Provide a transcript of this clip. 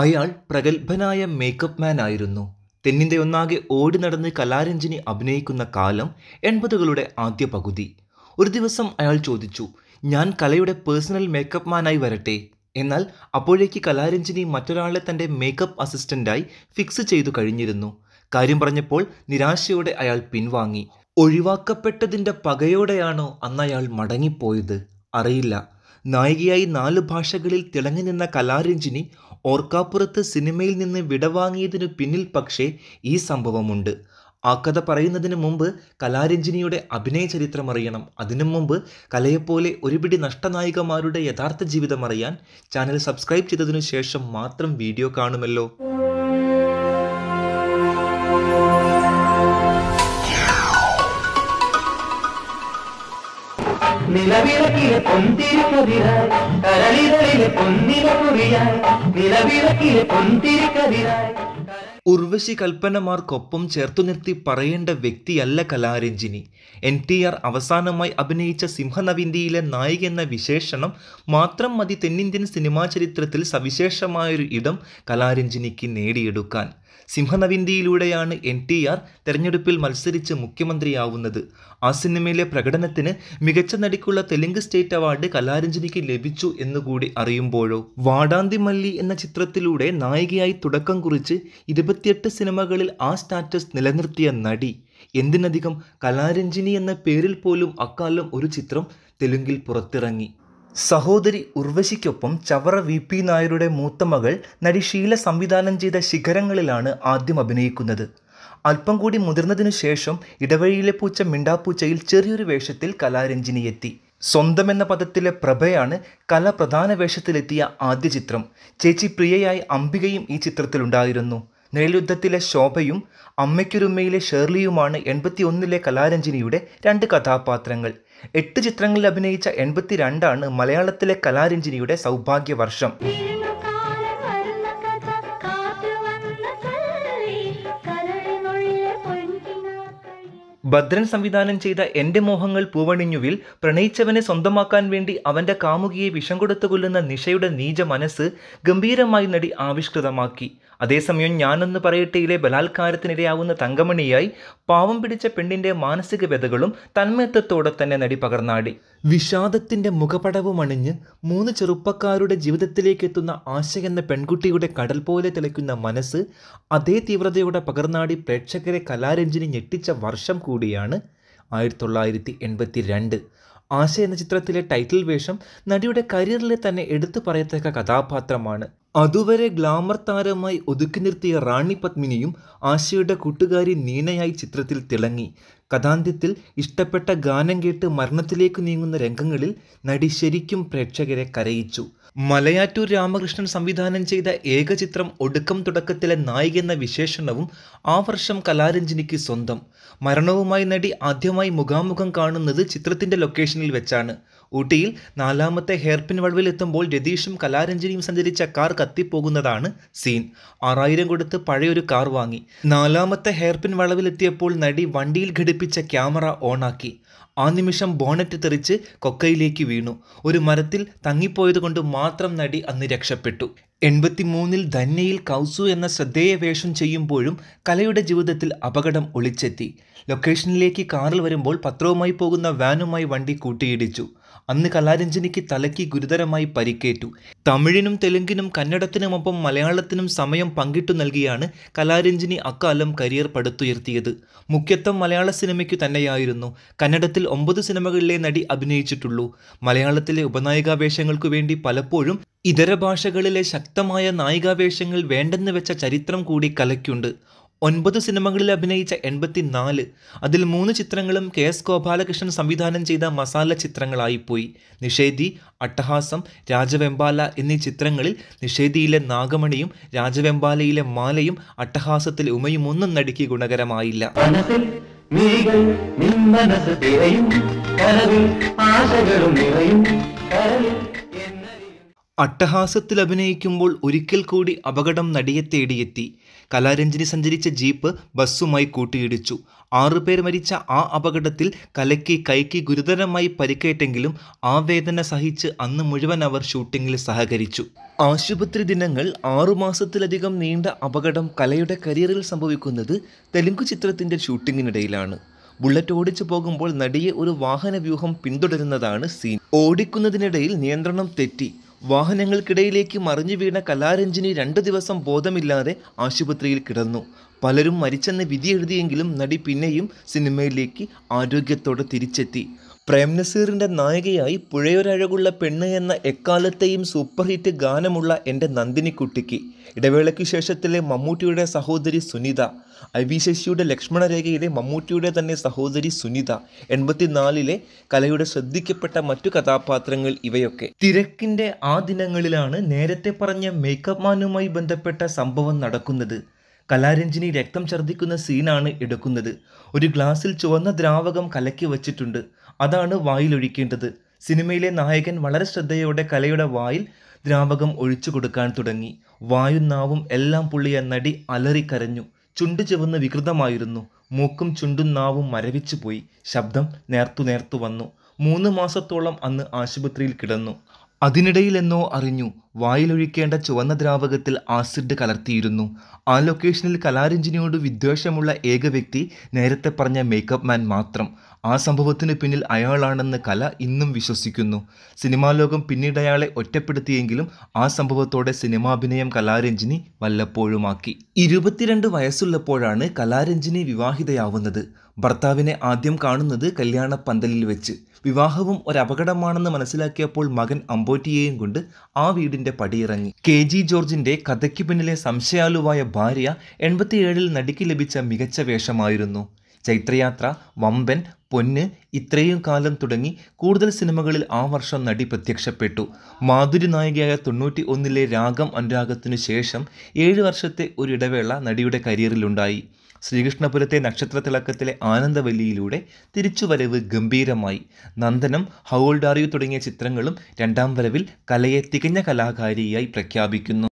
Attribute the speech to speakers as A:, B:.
A: അയാൾ പ്രഗത്ഭനായ makeup man ആയിരുന്നു ഒന്നാകെ ഓടി നടന്ന് കലാരഞ്ജിനി അഭിനയിക്കുന്ന കാലം എൺപതുകളുടെ ആദ്യ പകുതി ഒരു ദിവസം അയാൾ ചോദിച്ചു ഞാൻ കലയുടെ പേഴ്സണൽ മേക്കപ്പ് മാനായി വരട്ടെ എന്നാൽ അപ്പോഴേക്ക് കലാരഞ്ജിനി മറ്റൊരാളെ തൻ്റെ മേക്കപ്പ് അസിസ്റ്റൻ്റായി ഫിക്സ് ചെയ്തു കഴിഞ്ഞിരുന്നു കാര്യം പറഞ്ഞപ്പോൾ നിരാശയോടെ അയാൾ പിൻവാങ്ങി ഒഴിവാക്കപ്പെട്ടതിൻ്റെ പകയോടെയാണോ അന്ന് അയാൾ മടങ്ങിപ്പോയത് അറിയില്ല നായികയായി നാല് ഭാഷകളിൽ തിളങ്ങി നിന്ന കലാരഞ്ജിനി ഓർക്കാപ്പുറത്ത് സിനിമയിൽ നിന്ന് വിടവാങ്ങിയതിനു പിന്നിൽ പക്ഷേ ഈ സംഭവമുണ്ട് ആ കഥ പറയുന്നതിന് മുമ്പ് കലാരഞ്ജിനിയുടെ അഭിനയ ചരിത്രം അറിയണം അതിനു മുമ്പ് കലയെപ്പോലെ ഒരുപിടി നഷ്ടനായികമാരുടെ യഥാർത്ഥ ജീവിതം അറിയാൻ ചാനൽ സബ്സ്ക്രൈബ് ചെയ്തതിനു ശേഷം മാത്രം വീഡിയോ കാണുമല്ലോ നിലവിളക്കിലെ പൊന്തിരിക്കതിരായി കരളിതളിലെ പൊന്നിലക്കുറിയായി നിലവിളക്കിലെ പൊന്തിരിക്കതിരായി ഉർവശി കൽപ്പനമാർക്കൊപ്പം ചേർത്തു നിർത്തി പറയേണ്ട വ്യക്തിയല്ല കലാരഞ്ജിനി എൻ ടി ആർ അവസാനമായി അഭിനയിച്ച സിംഹനവിന്ദിയിലെ നായിക എന്ന വിശേഷണം മാത്രം മതി തെന്നിന്ത്യൻ സിനിമാ ചരിത്രത്തിൽ സവിശേഷമായൊരു ഇടം കലാരഞ്ജിനിക്ക് നേടിയെടുക്കാൻ സിംഹനവിന്തിയിലൂടെയാണ് എൻ ടി ആർ തെരഞ്ഞെടുപ്പിൽ മത്സരിച്ച് മുഖ്യമന്ത്രിയാവുന്നത് ആ സിനിമയിലെ പ്രകടനത്തിന് മികച്ച നടിക്കുള്ള തെലുങ്ക് സ്റ്റേറ്റ് അവാർഡ് കലാരഞ്ജനിക്ക് ലഭിച്ചു എന്നുകൂടി അറിയുമ്പോഴോ വാടാന്തി മല്ലി എന്ന ചിത്രത്തിലൂടെ നായികയായി തുടക്കം കുറിച്ച് ഇരുപത്തിയെട്ട് സിനിമകളിൽ ആ സ്റ്റാറ്റസ് നിലനിർത്തിയ നടി എന്തിനധികം കലാരഞ്ജിനി എന്ന പേരിൽ പോലും അക്കാലം ഒരു ചിത്രം തെലുങ്കിൽ പുറത്തിറങ്ങി സഹോദരി ഉർവശിക്കൊപ്പം ചവറ വി പി നായരുടെ മൂത്ത മകൾ നടി ഷീല സംവിധാനം ചെയ്ത ശിഖരങ്ങളിലാണ് ആദ്യം അഭിനയിക്കുന്നത് അല്പം കൂടി മുതിർന്നതിനു ശേഷം ഇടവഴിയിലെ പൂച്ച മിണ്ടാപ്പൂച്ചയിൽ ചെറിയൊരു വേഷത്തിൽ കലാരഞ്ജിനി എത്തി സ്വന്തം എന്ന പദത്തിലെ പ്രഭയാണ് കല പ്രധാന വേഷത്തിലെത്തിയ ആദ്യ ചിത്രം ചേച്ചി പ്രിയയായി അംബികയും ഈ ചിത്രത്തിലുണ്ടായിരുന്നു നിഴൽയുദ്ധത്തിലെ ശോഭയും അമ്മയ്ക്കൊരുമ്മയിലെ ഷേർലിയുമാണ് എൺപത്തിയൊന്നിലെ കലാരഞ്ജിനിയുടെ രണ്ട് കഥാപാത്രങ്ങൾ എട്ട് ചിത്രങ്ങളിൽ അഭിനയിച്ച എൺപത്തി രണ്ടാണ് മലയാളത്തിലെ കലാരഞ്ജിനിയുടെ സൗഭാഗ്യവർഷം ഭദ്രൻ സംവിധാനം ചെയ്ത എൻ്റെ മോഹങ്ങൾ പൂവണിഞ്ഞുവിൽ പ്രണയിച്ചവനെ സ്വന്തമാക്കാൻ വേണ്ടി അവന്റെ കാമുകിയെ വിഷം കൊടുത്തു കൊല്ലുന്ന നിഷയുടെ നീച മനസ്സ് ഗംഭീരമായി നടി ആവിഷ്കൃതമാക്കി അതേസമയം ഞാനെന്ന് പറയട്ടെയിലെ ബലാത്കാരത്തിനിരയാവുന്ന തങ്കമണിയായി പാവം പിടിച്ച പെണ്ണിന്റെ മാനസിക വ്യതകളും തന്മയത്വത്തോടെ തന്നെ നടി പകർന്നാടി വിഷാദത്തിന്റെ മുഖപടവുമണിഞ്ഞ് മൂന്ന് ചെറുപ്പക്കാരുടെ ജീവിതത്തിലേക്ക് എത്തുന്ന ആശ എന്ന പെൺകുട്ടിയുടെ കടൽ പോലെ തിളയ്ക്കുന്ന മനസ്സ് അതേ തീവ്രതയോടെ പകർന്നാടി പ്രേക്ഷകരെ കലാരഞ്ജിനി ഞെട്ടിച്ച വർഷം കൂടിയാണ് ആയിരത്തി തൊള്ളായിരത്തി എൺപത്തി രണ്ട് ആശ എന്ന ചിത്രത്തിലെ ടൈറ്റിൽ വേഷം നടിയുടെ കരിയറിലെ തന്നെ എടുത്തു പറയത്തക്ക കഥാപാത്രമാണ് അതുവരെ ഗ്ലാമർ താരമായി ഒതുക്കി നിർത്തിയ റാണി പത്മിനിയും ആശയുടെ കൂട്ടുകാരി നീനയായി ചിത്രത്തിൽ തിളങ്ങി കഥാന്ത്യത്തിൽ ഇഷ്ടപ്പെട്ട ഗാനം കേട്ട് മരണത്തിലേക്ക് നീങ്ങുന്ന രംഗങ്ങളിൽ നടി ശരിക്കും പ്രേക്ഷകരെ കരയിച്ചു മലയാറ്റൂർ രാമകൃഷ്ണൻ സംവിധാനം ചെയ്ത ഏകചിത്രം ഒടുക്കം തുടക്കത്തിലെ നായിക എന്ന വിശേഷണവും ആ വർഷം കലാരഞ്ജിനിക്ക് സ്വന്തം മരണവുമായി നടി ആദ്യമായി മുഖാമുഖം കാണുന്നത് ചിത്രത്തിൻ്റെ ലൊക്കേഷനിൽ വെച്ചാണ് ഊട്ടിയിൽ നാലാമത്തെ ഹെയർപിൻ വളവിൽ എത്തുമ്പോൾ രതീഷും കലാരഞ്ജിനിയും സഞ്ചരിച്ച കാർ കത്തിപ്പോകുന്നതാണ് സീൻ ആറായിരം കൊടുത്ത് പഴയൊരു കാർ വാങ്ങി നാലാമത്തെ ഹെയർപിൻ വളവിലെത്തിയപ്പോൾ നടി വണ്ടിയിൽ ഘടിപ്പിച്ച ക്യാമറ ഓണാക്കി ആ നിമിഷം ബോണറ്റ് തെറിച്ച് കൊക്കയിലേക്ക് വീണു ഒരു മരത്തിൽ തങ്ങിപ്പോയതുകൊണ്ട് മാത്രം നടി അന്ന് രക്ഷപ്പെട്ടു എൺപത്തിമൂന്നിൽ ധന്യയിൽ കൗസു എന്ന ശ്രദ്ധേയ വേഷം ചെയ്യുമ്പോഴും കലയുടെ ജീവിതത്തിൽ അപകടം ഒളിച്ചെത്തി ലൊക്കേഷനിലേക്ക് കാറിൽ വരുമ്പോൾ പത്രവുമായി പോകുന്ന വാനുമായി വണ്ടി കൂട്ടിയിടിച്ചു അന്ന് കലാരഞ്ജനിക്ക് തലയ്ക്ക് ഗുരുതരമായി പരിക്കേറ്റു തമിഴിനും തെലുങ്കിനും കന്നഡത്തിനുമൊപ്പം മലയാളത്തിനും സമയം പങ്കിട്ടു നൽകിയാണ് കലാരഞ്ജനി അക്കാലം കരിയർ പടുത്തുയർത്തിയത് മുഖ്യത്വം മലയാള സിനിമയ്ക്കു തന്നെയായിരുന്നു കന്നഡത്തിൽ ഒമ്പത് സിനിമകളിലെ നടി അഭിനയിച്ചിട്ടുള്ളൂ മലയാളത്തിലെ ഉപനായികാവേഷങ്ങൾക്കു വേണ്ടി പലപ്പോഴും ഇതര ഭാഷകളിലെ ശക്തമായ നായികാവേഷങ്ങൾ വേണ്ടെന്ന് വെച്ച ചരിത്രം കൂടി കലയ്ക്കുണ്ട് ഒൻപത് സിനിമകളിൽ അഭിനയിച്ച എൺപത്തിനാല് അതിൽ മൂന്ന് ചിത്രങ്ങളും കെ എസ് ഗോപാലകൃഷ്ണൻ സംവിധാനം ചെയ്ത മസാല ചിത്രങ്ങളായിപ്പോയി നിഷേധി അട്ടഹാസം രാജവെമ്പാല എന്നീ ചിത്രങ്ങളിൽ നിഷേധിയിലെ നാഗമണിയും രാജവെമ്പാലയിലെ മാലയും അട്ടഹാസത്തിൽ ഉമയും ഒന്നും നടുക്കി ഗുണകരമായില്ല നിൻ കരവിൽ നിറയും അട്ടഹാസത്തിൽ അഭിനയിക്കുമ്പോൾ ഒരിക്കൽ കൂടി അപകടം നടിയെ തേടിയെത്തി കലാരഞ്ജനി സഞ്ചരിച്ച ജീപ്പ് ബസ്സുമായി കൂട്ടിയിടിച്ചു ആറുപേർ മരിച്ച ആ അപകടത്തിൽ കലയ്ക്ക് കൈക്ക് ഗുരുതരമായി പരിക്കേറ്റെങ്കിലും ആ വേദന സഹിച്ച് അന്ന് മുഴുവൻ അവർ ഷൂട്ടിങ്ങിൽ സഹകരിച്ചു ആശുപത്രി ദിനങ്ങൾ ആറുമാസത്തിലധികം നീണ്ട അപകടം കലയുടെ കരിയറിൽ സംഭവിക്കുന്നത് തെലുങ്ക് ചിത്രത്തിൻ്റെ ഷൂട്ടിങ്ങിനിടയിലാണ് ബുള്ളറ്റ് ഓടിച്ചു പോകുമ്പോൾ നടിയെ ഒരു വാഹനവ്യൂഹം പിന്തുടരുന്നതാണ് സീൻ ഓടിക്കുന്നതിനിടയിൽ നിയന്ത്രണം തെറ്റി വാഹനങ്ങൾക്കിടയിലേക്ക് മറിഞ്ഞു വീണ കലാരഞ്ജിനി രണ്ട് ദിവസം ബോധമില്ലാതെ ആശുപത്രിയിൽ കിടന്നു പലരും മരിച്ചെന്ന് വിധിയെഴുതിയെങ്കിലും നടി പിന്നെയും സിനിമയിലേക്ക് ആരോഗ്യത്തോടെ തിരിച്ചെത്തി പ്രേം നസീറിൻ്റെ നായികയായി പുഴയൊരഴകുള്ള പെണ്ണ് എന്ന എക്കാലത്തെയും സൂപ്പർ ഹിറ്റ് ഗാനമുള്ള എൻ്റെ നന്ദിനിക്കുട്ടിക്ക് ഇടവേളയ്ക്ക് ശേഷത്തിലെ മമ്മൂട്ടിയുടെ സഹോദരി സുനിത ഐ വി ശശിയുടെ ലക്ഷ്മണരേഖയിലെ മമ്മൂട്ടിയുടെ തന്നെ സഹോദരി സുനിത എൺപത്തിനാലിലെ കലയുടെ ശ്രദ്ധിക്കപ്പെട്ട മറ്റു കഥാപാത്രങ്ങൾ ഇവയൊക്കെ തിരക്കിൻ്റെ ആ ദിനങ്ങളിലാണ് നേരത്തെ പറഞ്ഞ മേക്കപ്പ് മാനുമായി ബന്ധപ്പെട്ട സംഭവം നടക്കുന്നത് കലാരഞ്ജിനി രക്തം ഛർദ്ദിക്കുന്ന സീനാണ് എടുക്കുന്നത് ഒരു ഗ്ലാസ്സിൽ ചുവന്ന ദ്രാവകം കലക്കി വച്ചിട്ടുണ്ട് അതാണ് ഒഴിക്കേണ്ടത് സിനിമയിലെ നായകൻ വളരെ ശ്രദ്ധയോടെ കലയുടെ വായിൽ ദ്രാവകം ഒഴിച്ചു കൊടുക്കാൻ തുടങ്ങി വായും നാവും എല്ലാം പുള്ളിയ നടി കരഞ്ഞു ചുണ്ടു ചുവന്ന് വികൃതമായിരുന്നു മൂക്കും ചുണ്ടും നാവും മരവിച്ചു പോയി ശബ്ദം നേർത്തു നേർത്തു വന്നു മൂന്ന് മാസത്തോളം അന്ന് ആശുപത്രിയിൽ കിടന്നു അതിനിടയിലെന്നോ അറിഞ്ഞു വായിലൊഴിക്കേണ്ട ചുവന്ന ദ്രാവകത്തിൽ ആസിഡ് കലർത്തിയിരുന്നു ആ ലൊക്കേഷനിൽ കലാരഞ്ജിനിയോട് വിദ്വേഷമുള്ള ഏക വ്യക്തി നേരത്തെ പറഞ്ഞ മേക്കപ്പ് മാൻ മാത്രം ആ സംഭവത്തിന് പിന്നിൽ അയാളാണെന്ന് കല ഇന്നും വിശ്വസിക്കുന്നു സിനിമാ ലോകം പിന്നീട് അയാളെ ഒറ്റപ്പെടുത്തിയെങ്കിലും ആ സംഭവത്തോടെ സിനിമാഭിനയം കലാരഞ്ജിനി വല്ലപ്പോഴുമാക്കി ഇരുപത്തിരണ്ട് വയസ്സുള്ളപ്പോഴാണ് കലാരഞ്ജിനി വിവാഹിതയാവുന്നത് ഭർത്താവിനെ ആദ്യം കാണുന്നത് കല്യാണ പന്തലിൽ വെച്ച് വിവാഹവും ഒരപകടമാണെന്ന് മനസ്സിലാക്കിയപ്പോൾ മകൻ അമ്പോറ്റിയെയും കൊണ്ട് ആ വീടിന്റെ പടിയിറങ്ങി കെ ജി ജോർജിന്റെ കഥയ്ക്ക് പിന്നിലെ സംശയാലുവായ ഭാര്യ എൺപത്തിയേഴിൽ നടിക്ക് ലഭിച്ച മികച്ച വേഷമായിരുന്നു ചൈത്രയാത്ര വമ്പൻ പൊന്ന് ഇത്രയും കാലം തുടങ്ങി കൂടുതൽ സിനിമകളിൽ ആ വർഷം നടി പ്രത്യക്ഷപ്പെട്ടു മാധുരി നായികയായ തൊണ്ണൂറ്റി ഒന്നിലെ രാഗം അനുരാഗത്തിനു ശേഷം ഏഴ് വർഷത്തെ ഒരു ഇടവേള നടിയുടെ കരിയറിലുണ്ടായി ശ്രീകൃഷ്ണപുരത്തെ തിളക്കത്തിലെ ആനന്ദവല്ലിയിലൂടെ തിരിച്ചുവരവ് ഗംഭീരമായി നന്ദനം ഹൗൾഡാറിയു തുടങ്ങിയ ചിത്രങ്ങളും രണ്ടാം വരവിൽ കലയെ തികഞ്ഞ കലാകാരിയായി പ്രഖ്യാപിക്കുന്നു